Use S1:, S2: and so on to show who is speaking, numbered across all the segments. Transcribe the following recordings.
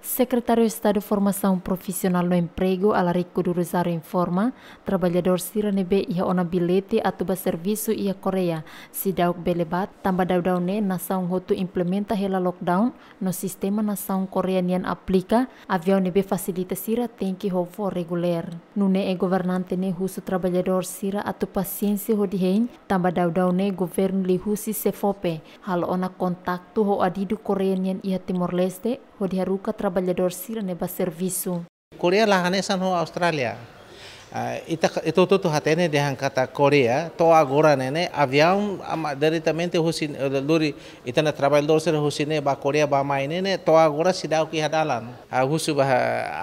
S1: Secretario de Estado de Formação Profissional no Emprego, Alarico do Rosário, informa, trabalhador siranebe ia ona bilete atuba serviço ia Korea, si dauk belebat, tamba daudau-ne nação hotu implementa hela lockdown no sistema nação koreanian aplica, avião nebe facilita sira tem que rovo regular. Nune e governante ne husu trabalhador sira atu paciência ho dihen, tamba daudau-ne governo li husi sefope, hal ona kontaktu ho adidu koreanian ia Timor Leste, ho diharuka trabalhador ba serviço.
S2: Korea lahane sanho ho Austrália. Ah, ita itu tuh hatene dehan kata Korea to agora nene avião diretamente husin eh, luri itana trabalhador ser husine ba Korea ba mai nene to agora sidau ki hadalan. Husu ba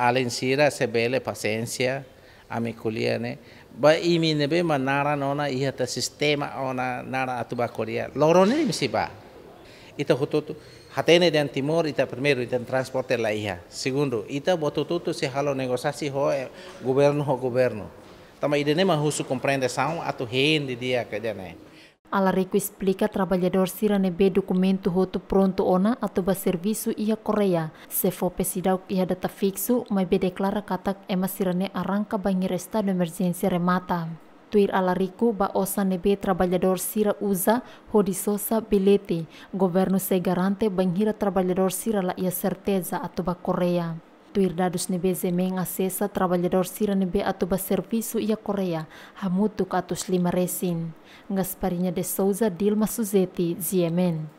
S2: alen sira sebele paciência ami kulia ne ba imi nebe manara nona iha ta sistema ona nara atuba Korea. Lorone ba ita hututu hatene dan timor ita primero ita transporte la iha segundo ita botututu se halo negosiasi ho eh, governo ho governo tama ide comprende husu atu hen di dia ne
S1: Ala riku explica trabalhador sira be dokumentu hotu pronto ona atau ba servisu ia Korea. Se fo pesidau ia data fixu mai be deklara katak ema sirane arangka bangi resta de remata tuir osa nebe trabalhador sira usa sosa bilete governo se garante banhira trabalhador sira la ia certeza ba Korea tuir dadus nebe zemeng asesa trabalhador sira nebe ba servisu ia Korea hamutuk atus lima resin Gasparinya de Souza Dilma Suzeti Ziemen